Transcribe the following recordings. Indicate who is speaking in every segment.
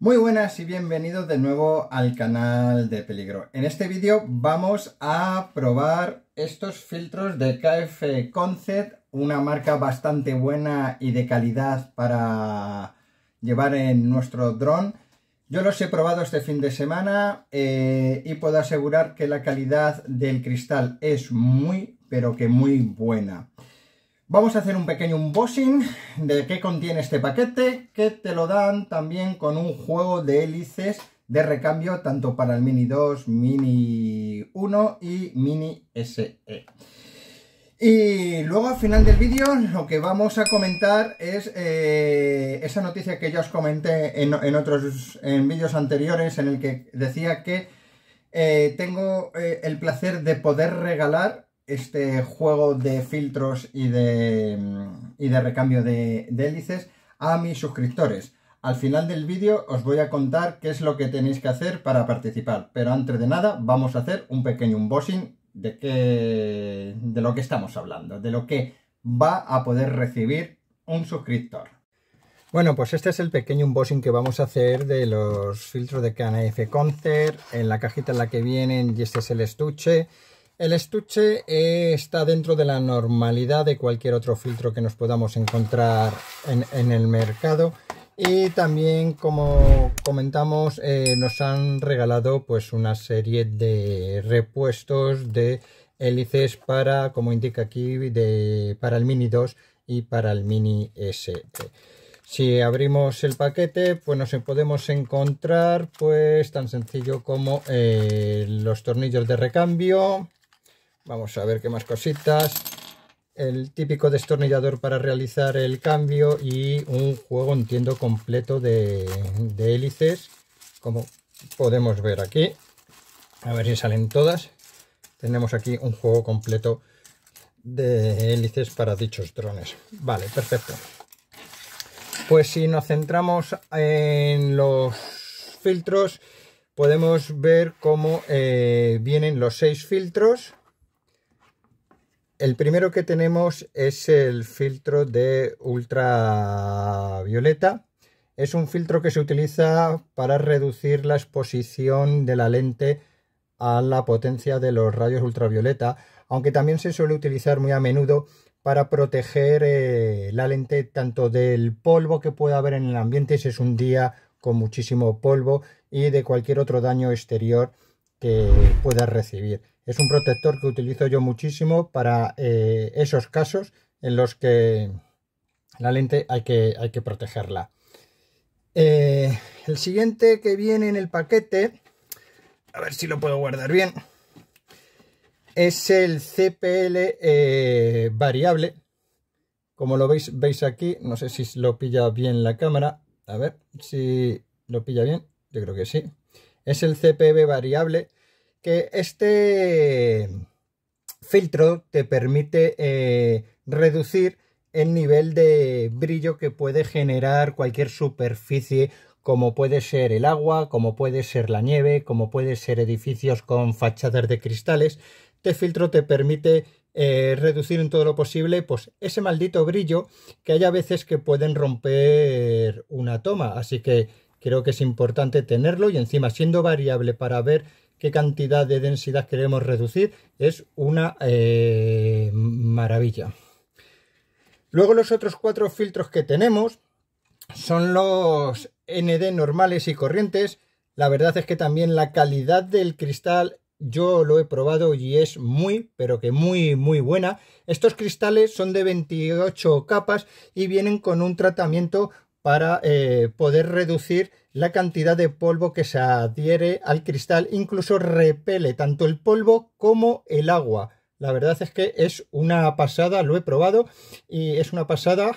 Speaker 1: Muy buenas y bienvenidos de nuevo al canal de Peligro. En este vídeo vamos a probar estos filtros de KF Concept, una marca bastante buena y de calidad para llevar en nuestro dron. Yo los he probado este fin de semana eh, y puedo asegurar que la calidad del cristal es muy, pero que muy buena. Vamos a hacer un pequeño unboxing de qué contiene este paquete, que te lo dan también con un juego de hélices de recambio tanto para el Mini 2, Mini 1 y Mini SE. Y luego al final del vídeo lo que vamos a comentar es eh, esa noticia que ya os comenté en, otros en vídeos anteriores en el que decía que eh, tengo eh, el placer de poder regalar este juego de filtros y de, recambio de, hélices a mis suscriptores. Al final del vídeo os voy a contar qué es lo que tenéis que hacer para participar, pero antes de nada vamos a hacer un pequeño unboxing de, de lo que estamos hablando, de lo que va a poder recibir un suscriptor. Bueno, pues este es el pequeño unboxing que vamos a hacer de los filtros de KNF Concert, en la cajita en la que vienen y este es el estuche. El estuche eh, está dentro de la normalidad de cualquier otro filtro que nos podamos encontrar en, el mercado. Y también, como comentamos, eh, nos han regalado pues una serie de repuestos de hélices para, como indica aquí, para el Mini 2 y para el Mini S. E. Si abrimos el paquete, pues nos podemos encontrar pues tan sencillo como eh, los tornillos de recambio, Vamos a ver qué más cositas. El típico destornillador para realizar el cambio y un juego, entiendo, completo de, hélices, como podemos ver aquí. A ver si salen todas. Tenemos aquí un juego completo de hélices para dichos drones. Vale, perfecto. Pues si nos centramos en los filtros, podemos ver cómo eh, vienen los seis filtros el primero que tenemos es el filtro de ultravioleta. Es un filtro que se utiliza para reducir la exposición de la lente a la potencia de los rayos ultravioleta, aunque también se suele utilizar muy a menudo para proteger eh, la lente tanto del polvo que pueda haber en el ambiente si es un día con muchísimo polvo y de cualquier otro daño exterior que pueda recibir. Es un protector que utilizo yo muchísimo para eh, esos casos en los que la lente hay que, hay que protegerla. Eh, el siguiente que viene en el paquete, a ver si lo puedo guardar bien, es el CPL eh, variable. Como lo veis, veis aquí, no sé si lo pilla bien la cámara, a ver si lo pilla bien, yo creo que sí. Es el CPB variable que este filtro te permite eh, reducir el nivel de brillo que puede generar cualquier superficie como puede ser el agua, como puede ser la nieve, como puede ser edificios con fachadas de cristales. Este filtro te permite eh, reducir en todo lo posible pues, ese maldito brillo que hay a veces que pueden romper una toma. Así que creo que es importante tenerlo y encima siendo variable para ver qué cantidad de densidad queremos reducir, es una eh, maravilla. Luego los otros cuatro filtros que tenemos son los ND normales y corrientes. La verdad es que también la calidad del cristal yo lo he probado y es muy, pero que muy, muy buena. Estos cristales son de 28 capas y vienen con un tratamiento para eh, poder reducir la cantidad de polvo que se adhiere al cristal, incluso repele tanto el polvo como el agua. La verdad es que es una pasada, lo he probado y es una pasada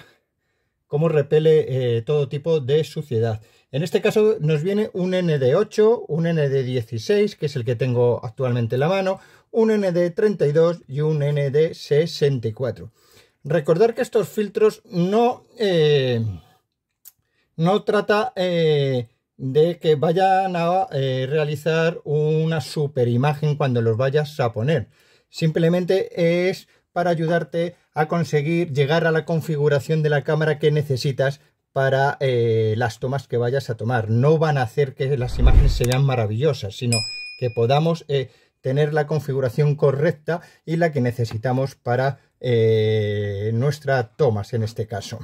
Speaker 1: como repele eh, todo tipo de suciedad. En este caso nos viene un ND8, un ND16, que es el que tengo actualmente en la mano, un ND32 y un ND64. Recordar que estos filtros no... Eh, no trata eh, de que vayan a eh, realizar una super imagen cuando los vayas a poner. Simplemente es para ayudarte a conseguir llegar a la configuración de la cámara que necesitas para eh, las tomas que vayas a tomar. No van a hacer que las imágenes sean maravillosas, sino que podamos tener la configuración correcta y la que necesitamos para nuestra nuestras tomas en este caso.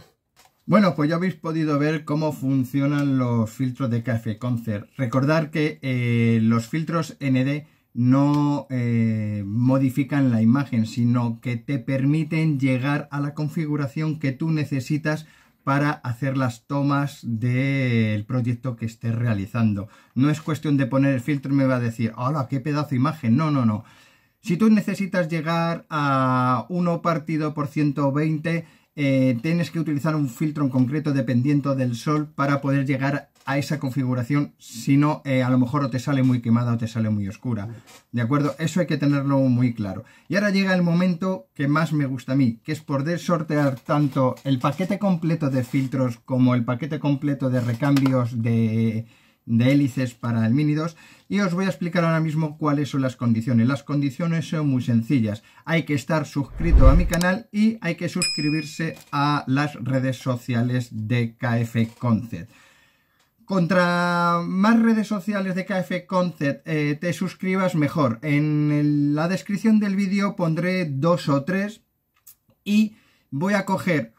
Speaker 1: Bueno, pues ya habéis podido ver cómo funcionan los filtros de Café Concert. Recordar que eh, los filtros ND no eh, modifican la imagen, sino que te permiten llegar a la configuración que tú necesitas para hacer las tomas del proyecto que estés realizando. No es cuestión de poner el filtro y me va a decir, hola, qué pedazo de imagen. No, no, no. Si tú necesitas llegar a 1 partido por 120, eh, tienes que utilizar un filtro en concreto dependiendo del sol para poder llegar a esa configuración, si no, eh, a lo mejor o te sale muy quemada o te sale muy oscura. ¿De acuerdo? Eso hay que tenerlo muy claro. Y ahora llega el momento que más me gusta a mí, que es poder sortear tanto el paquete completo de filtros como el paquete completo de recambios de de hélices para el Mini 2 y os voy a explicar ahora mismo cuáles son las condiciones. Las condiciones son muy sencillas, hay que estar suscrito a mi canal y hay que suscribirse a las redes sociales de KF Concept. Contra más redes sociales de KF Concept eh, te suscribas mejor. En la descripción del vídeo pondré dos o tres y voy a coger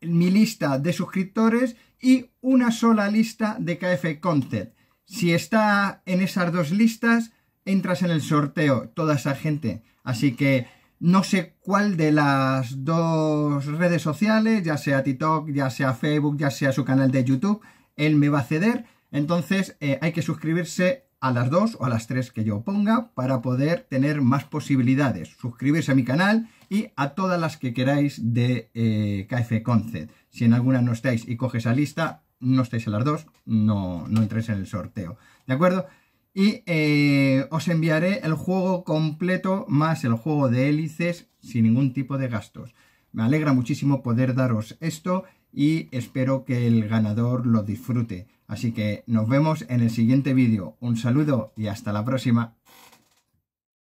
Speaker 1: mi lista de suscriptores y una sola lista de KF Content. Si está en esas dos listas, entras en el sorteo, toda esa gente. Así que no sé cuál de las dos redes sociales, ya sea TikTok, ya sea Facebook, ya sea su canal de YouTube, él me va a ceder. Entonces eh, hay que suscribirse a las dos o a las tres que yo ponga para poder tener más posibilidades. Suscribirse a mi canal y a todas las que queráis de eh, Concept. Si en alguna no estáis y coges la lista, no estáis a las dos, no, no entréis en el sorteo. ¿De acuerdo? Y eh, os enviaré el juego completo más el juego de hélices sin ningún tipo de gastos. Me alegra muchísimo poder daros esto y espero que el ganador lo disfrute. Así que nos vemos en el siguiente vídeo. Un saludo y hasta la próxima.